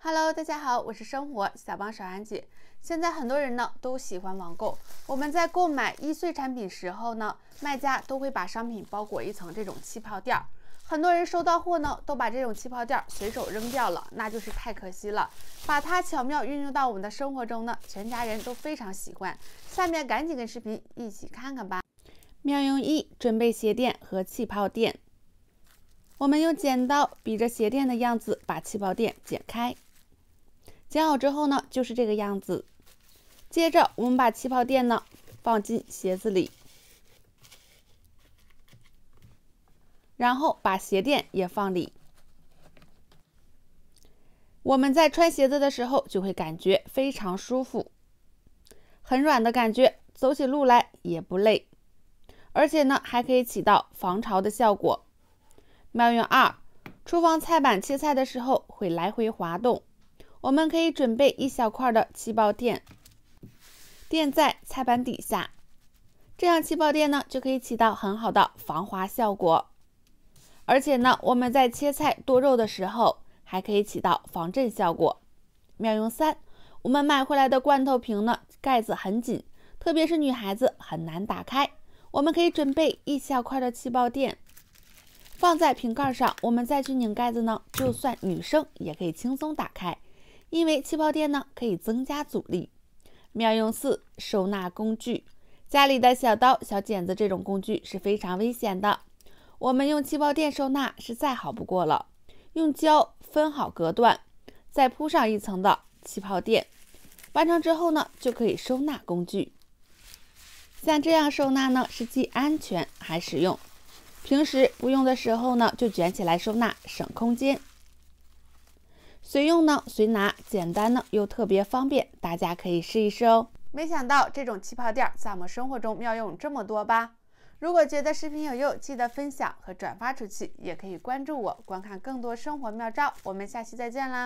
Hello，大家好，我是生活小帮手安姐。现在很多人呢都喜欢网购。我们在购买易碎产品时候呢，卖家都会把商品包裹一层这种气泡垫。很多人收到货呢，都把这种气泡垫随手扔掉了，那就是太可惜了。把它巧妙运用到我们的生活中呢，全家人都非常喜欢。下面赶紧跟视频一起看看吧。妙用一：准备鞋垫和气泡垫。我们用剪刀比着鞋垫的样子，把气泡垫剪开。剪好之后呢，就是这个样子。接着，我们把气泡垫呢放进鞋子里，然后把鞋垫也放里。我们在穿鞋子的时候就会感觉非常舒服，很软的感觉，走起路来也不累。而且呢，还可以起到防潮的效果。妙用二：厨房菜板切菜的时候会来回滑动。我们可以准备一小块的气泡垫，垫在菜板底下，这样气泡垫呢就可以起到很好的防滑效果，而且呢我们在切菜剁肉的时候还可以起到防震效果。妙用三，我们买回来的罐头瓶呢盖子很紧，特别是女孩子很难打开，我们可以准备一小块的气泡垫，放在瓶盖上，我们再去拧盖子呢，就算女生也可以轻松打开。因为气泡垫呢可以增加阻力。妙用四：收纳工具。家里的小刀、小剪子这种工具是非常危险的，我们用气泡垫收纳是再好不过了。用胶分好隔断，再铺上一层的气泡垫，完成之后呢就可以收纳工具。像这样收纳呢是既安全还实用。平时不用的时候呢就卷起来收纳，省空间。随用呢，随拿，简单呢又特别方便，大家可以试一试哦。没想到这种气泡垫在我们生活中妙用这么多吧？如果觉得视频有用，记得分享和转发出去，也可以关注我，观看更多生活妙招。我们下期再见啦！